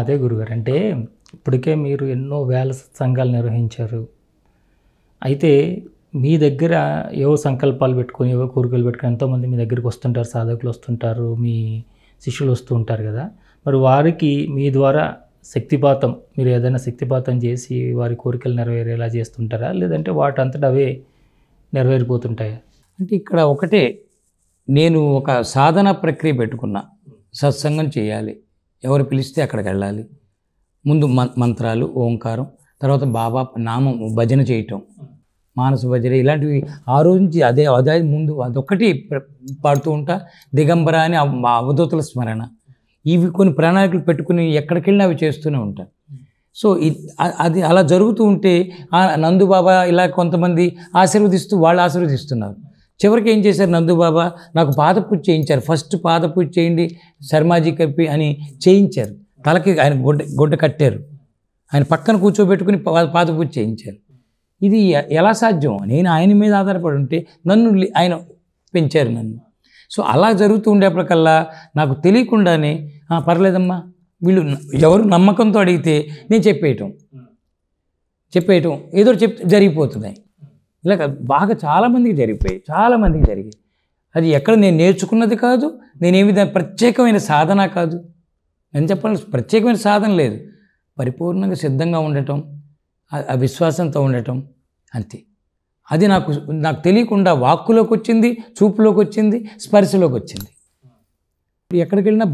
అదే గురుగారు అంటే ఇప్పటికే మీరు ఎన్నో వేల సంఘాలు నిర్వహించారు అయితే మీ దగ్గర ఏవో సంకల్పాలు పెట్టుకొని ఏవో కోరికలు పెట్టుకొని ఎంతోమంది మీ దగ్గరికి వస్తుంటారు సాధకులు వస్తుంటారు మీ శిష్యులు వస్తూ ఉంటారు కదా మరి వారికి మీ ద్వారా శక్తిపాతం మీరు ఏదైనా శక్తిపాతం చేసి వారి కోరికలు నెరవేరేలా చేస్తుంటారా లేదంటే వాటంతట అవే నెరవేరిపోతుంటాయా అంటే ఇక్కడ ఒకటే నేను ఒక సాధన ప్రక్రియ పెట్టుకున్నా సత్సంగం చేయాలి ఎవరు పిలిస్తే అక్కడికి వెళ్ళాలి ముందు మంత్రాలు ఓంకారం తర్వాత బాబా నామం భజన చేయటం మానస భజన ఇలాంటివి ఆ రోజు నుంచి అదే అదే ముందు అదొక్కటి పాడుతూ ఉంటా దిగంబర అని అవధూతుల స్మరణ ఇవి కొన్ని ప్రణాళికలు పెట్టుకుని ఎక్కడికి వెళ్ళినా అవి చేస్తూనే ఉంటాను సో అది అలా జరుగుతూ ఉంటే నందుబాబా ఇలా కొంతమంది ఆశీర్వదిస్తూ వాళ్ళు ఆశీర్వదిస్తున్నారు చివరికి ఏం చేశారు నందుబాబా నాకు పాదపూజ చేయించారు ఫస్ట్ పాదపూజ చేయండి శర్మాజీ కప్పి అని చేయించారు తలకి ఆయన గుడ్డ గుడ్డ కట్టారు ఆయన పక్కన కూర్చోబెట్టుకుని పాదపూజ చేయించారు ఇది ఎలా సాధ్యం నేను ఆయన మీద ఆధారపడి ఉంటే నన్ను ఆయన పెంచారు నన్ను సో అలా జరుగుతూ ఉండేప్పటికల్లా నాకు తెలియకుండానే పర్లేదమ్మా వీళ్ళు ఎవరు నమ్మకంతో అడిగితే నేను చెప్పేయటం చెప్పేయటం ఏదో చెప్ జరిగిపోతున్నాయి కాదు బాగా చాలామందికి చాలా చాలామందికి జరిగాయి అది ఎక్కడ నేను నేర్చుకున్నది కాదు నేనేమి దాని ప్రత్యేకమైన సాధన కాదు నేను చెప్పాలి ప్రత్యేకమైన సాధన లేదు పరిపూర్ణంగా సిద్ధంగా ఉండటం ఆ విశ్వాసంతో ఉండటం అంతే అది నాకు నాకు తెలియకుండా వాక్కులోకి వచ్చింది చూపులోకి వచ్చింది స్పర్శలోకి వచ్చింది ఎక్కడికి వెళ్ళినా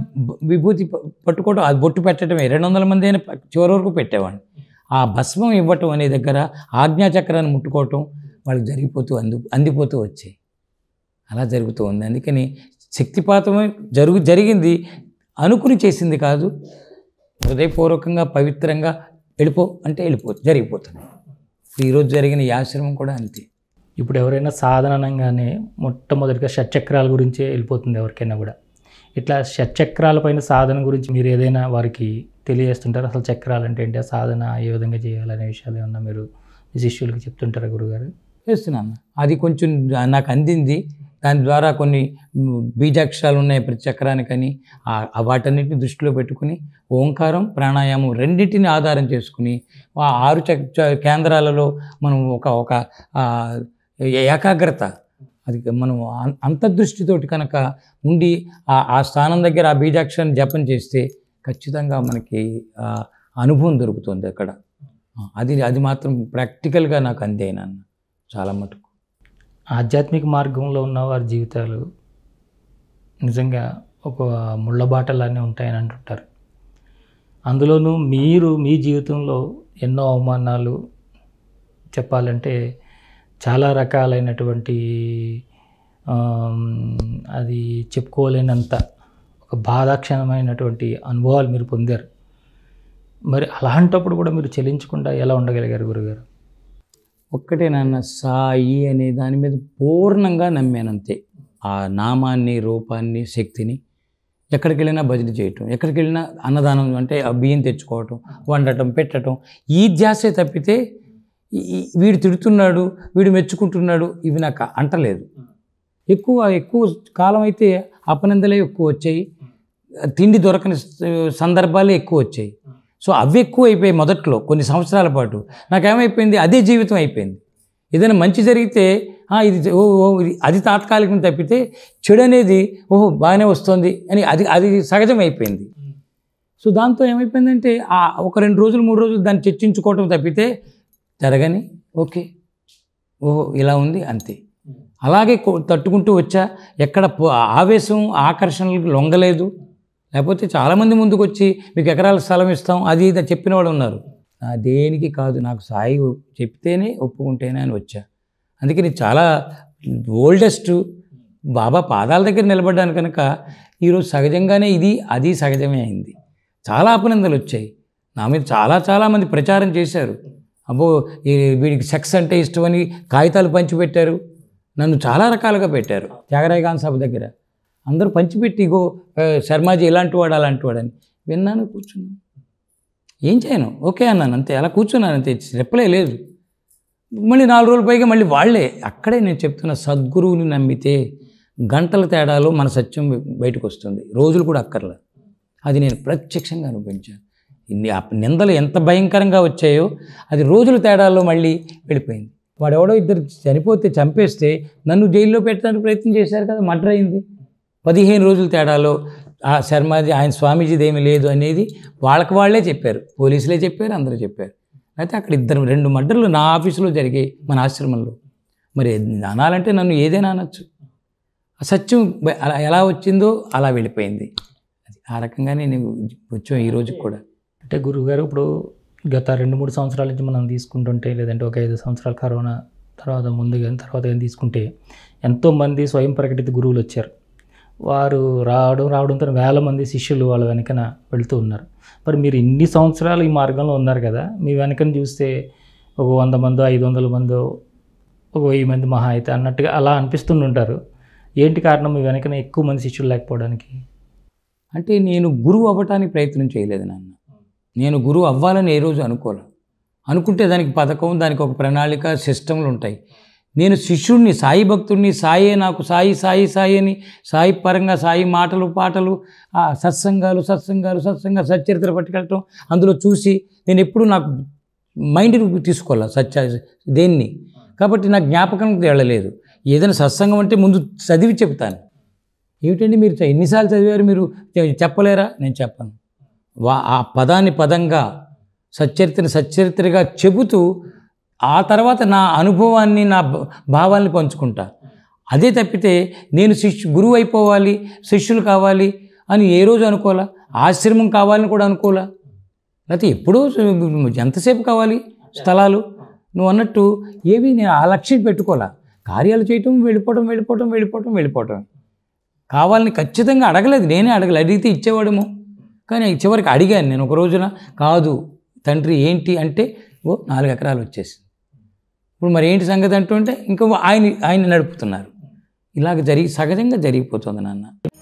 విభూతి పట్టుకోవడం అది బొట్టు పెట్టడం రెండు వందల మంది అయినా చివరి వరకు పెట్టేవాడిని ఆ భస్మం ఇవ్వటం అనే దగ్గర ఆజ్ఞాచక్రాన్ని ముట్టుకోవటం వాళ్ళకి జరిగిపోతూ అందు అందిపోతూ వచ్చాయి అలా జరుగుతూ ఉంది అందుకని శక్తిపాతమే జరుగు జరిగింది అనుకుని చేసింది కాదు హృదయపూర్వకంగా పవిత్రంగా వెళ్ళిపో అంటే వెళ్ళిపో జరిగిపోతుంది ఈరోజు జరిగిన ఆశ్రమం కూడా అంతే ఇప్పుడు ఎవరైనా సాధారణంగానే మొట్టమొదటిగా షట్చక్రాల గురించే వెళ్ళిపోతుంది ఎవరికైనా కూడా ఇట్లా షట్చక్రాలపైన సాధన గురించి మీరు ఏదైనా వారికి తెలియజేస్తుంటారు అసలు చక్రాలు అంటే ఏంటి ఆ సాధన ఏ విధంగా చేయాలనే విషయాలు ఏమన్నా మీరు శిష్యులకి చెప్తుంటారా గురుగారు చేస్తున్నాను అది కొంచెం నాకు అందింది దాని ద్వారా కొన్ని బీజాక్షరాలు ఉన్నాయి ప్రతి చక్రానికని వాటన్నిటిని దృష్టిలో పెట్టుకుని ఓంకారం ప్రాణాయామం రెండింటిని ఆధారం చేసుకుని ఆ ఆరు చక్ కేంద్రాలలో మనం ఒక ఒక ఏకాగ్రత అది మనం అంతర్దృష్టితోటి కనుక ఉండి ఆ స్థానం దగ్గర ఆ బీజాక్షరాన్ని జపం చేస్తే ఖచ్చితంగా మనకి అనుభవం దొరుకుతుంది అక్కడ అది అది మాత్రం ప్రాక్టికల్గా నాకు అందేనాను చాలా మటుకు ఆధ్యాత్మిక మార్గంలో ఉన్న వారి జీవితాలు నిజంగా ఒక ముళ్ళబాటలానే ఉంటాయని అంటుంటారు అందులోనూ మీరు మీ జీవితంలో ఎన్నో అవమానాలు చెప్పాలంటే చాలా రకాలైనటువంటి అది చెప్పుకోలేనంత ఒక బాధాక్షణమైనటువంటి అనుభవాలు మీరు పొందారు మరి అలాంటప్పుడు కూడా మీరు చెల్లించకుండా ఎలా ఉండగలిగారు గురుగారు ఒక్కటే నాన్న సాయి అనే దాని మీద పూర్ణంగా నమ్మానంతే ఆ నామాన్ని రూపాన్ని శక్తిని ఎక్కడికి వెళ్ళినా భజన చేయటం ఎక్కడికి వెళ్ళినా అన్నదానం అంటే ఆ బియ్యం తెచ్చుకోవటం వండటం పెట్టడం ఈ ధ్యాసే తప్పితే వీడు తిడుతున్నాడు వీడు మెచ్చుకుంటున్నాడు ఇవి నాకు అంటలేదు ఎక్కువ ఎక్కువ కాలం అయితే అపనందలే ఎక్కువ వచ్చాయి తిండి దొరకని సందర్భాలే ఎక్కువ వచ్చాయి సో అవి ఎక్కువ అయిపోయాయి మొదట్లో కొన్ని సంవత్సరాల పాటు నాకేమైపోయింది అదే జీవితం అయిపోయింది ఏదైనా మంచి జరిగితే ఇది ఓ అది తాత్కాలికం తప్పితే చెడు అనేది ఓహో బాగానే వస్తుంది అని అది అది సహజం అయిపోయింది సో దాంతో ఏమైపోయిందంటే ఆ ఒక రెండు రోజులు మూడు రోజులు దాన్ని చర్చించుకోవటం తప్పితే జరగని ఓకే ఓహో ఇలా ఉంది అంతే అలాగే తట్టుకుంటూ వచ్చా ఎక్కడ ఆవేశం ఆకర్షణలకు లొంగలేదు లేకపోతే చాలామంది ముందుకు వచ్చి మీకు ఎకరాల స్థలం ఇస్తాం అది ఇది చెప్పిన వాళ్ళు ఉన్నారు దేనికి కాదు నాకు సాయి చెప్తేనే ఒప్పుకుంటేనే అని వచ్చా అందుకే నేను చాలా ఓల్డెస్ట్ బాబా పాదాల దగ్గర నిలబడ్డాను కనుక ఈరోజు సహజంగానే ఇది అది సహజమే అయింది చాలా అపనందలు వచ్చాయి నా మీద చాలా చాలామంది ప్రచారం చేశారు అబ్బో వీడికి సెక్స్ అంటే ఇష్టమని కాగితాలు పంచిపెట్టారు నన్ను చాలా రకాలుగా పెట్టారు త్యాగరాయగాన్ సభ దగ్గర అందరూ పంచిపెట్టి శర్మాజీ ఇలాంటి వాడు అలాంటి వాడని విన్నాను కూర్చున్నాను ఏం చేయను ఓకే అన్నాను అంతే అలా కూర్చున్నాను అంతే చెప్పలే లేదు మళ్ళీ నాలుగు రోజుల పైగా మళ్ళీ వాళ్ళే అక్కడే నేను చెప్తున్న సద్గురువుని నమ్మితే గంటల తేడాలో మన సత్యం బయటకు వస్తుంది రోజులు కూడా అక్కర్లే అది నేను ప్రత్యక్షంగా అనుభవించాను నిందలు ఎంత భయంకరంగా వచ్చాయో అది రోజుల తేడాలో మళ్ళీ వెళ్ళిపోయింది వాడెవడో ఇద్దరు చనిపోతే చంపేస్తే నన్ను జైల్లో పెట్టడానికి ప్రయత్నం చేశారు కదా మర్డర్ అయింది పదిహేను రోజుల తేడాలో ఆ శర్మాజీ ఆయన స్వామీజీది ఏమీ లేదు అనేది వాళ్ళకి వాళ్ళే చెప్పారు పోలీసులే చెప్పారు అందరూ చెప్పారు అయితే అక్కడ ఇద్దరు రెండు మర్డర్లు నా ఆఫీసులో జరిగాయి మన ఆశ్రమంలో మరి అనాలంటే నన్ను ఏదైనా అనొచ్చు అసత్యం అలా ఎలా వచ్చిందో అలా వెళ్ళిపోయింది ఆ రకంగానే నేను వచ్చాం ఈ రోజుకి కూడా అంటే గురువుగారు ఇప్పుడు గత రెండు మూడు సంవత్సరాల నుంచి మనం తీసుకుంటుంటే లేదంటే ఒక ఐదు సంవత్సరాల కరోనా తర్వాత ముందు కానీ తర్వాత కానీ తీసుకుంటే ఎంతోమంది స్వయం ప్రకటిత గురువులు వచ్చారు వారు రావడం రావడంతో వేల మంది శిష్యులు వాళ్ళ వెనకన వెళుతూ ఉన్నారు మరి మీరు ఇన్ని సంవత్సరాలు ఈ మార్గంలో ఉన్నారు కదా మీ వెనకన చూస్తే ఒక వంద మందో ఐదు వందల మందో ఒక వెయ్యి మంది మహా అయితే అన్నట్టుగా అలా ఉంటారు ఏంటి కారణం మీ వెనకన ఎక్కువ మంది శిష్యులు లేకపోవడానికి అంటే నేను గురువు అవ్వటానికి ప్రయత్నం చేయలేదు నాన్న నేను గురువు అవ్వాలని ఏ రోజు అనుకోలే అనుకుంటే దానికి పథకం దానికి ఒక ప్రణాళిక సిస్టమ్లు ఉంటాయి నేను శిష్యుణ్ణి సాయి భక్తుణ్ణి సాయే నాకు సాయి సాయి సాయి అని సాయి పరంగా సాయి మాటలు పాటలు సత్సంగాలు సత్సంగాలు సత్సంగా సచ్చరిత్ర పట్టుకెళ్ళటం అందులో చూసి నేను ఎప్పుడు నాకు మైండ్ తీసుకోవాలి సత్య దేన్ని కాబట్టి నా జ్ఞాపకం వెళ్ళలేదు ఏదైనా సత్సంగం అంటే ముందు చదివి చెప్తాను ఏమిటండి మీరు ఎన్నిసార్లు చదివారు మీరు చెప్పలేరా నేను చెప్పను వా ఆ పదాన్ని పదంగా సచ్చరిత్రని సచ్చరిత్రగా చెబుతూ ఆ తర్వాత నా అనుభవాన్ని నా భావాల్ని పంచుకుంటా అదే తప్పితే నేను శిష్యు గురువు అయిపోవాలి శిష్యులు కావాలి అని ఏ రోజు అనుకోవాలా ఆశ్రమం కావాలని కూడా అనుకోవాలా లేకపోతే ఎప్పుడూ ఎంతసేపు కావాలి స్థలాలు నువ్వు అన్నట్టు ఏవి నేను ఆ లక్ష్యం పెట్టుకోవాలా కార్యాలు చేయటం వెళ్ళిపోవటం వెళ్ళిపోవటం వెళ్ళిపోవటం వెళ్ళిపోవటం కావాలని ఖచ్చితంగా అడగలేదు నేనే అడగలేదు అడిగితే ఇచ్చేవాడము కానీ చివరికి అడిగాను నేను ఒక రోజున కాదు తండ్రి ఏంటి అంటే ఓ నాలుగు ఎకరాలు వచ్చేసింది ఇప్పుడు మరి ఏంటి సంగతి అంటుంటే ఇంకా ఆయన ఆయన నడుపుతున్నారు ఇలాగ జరిగి సహజంగా జరిగిపోతుంది నాన్న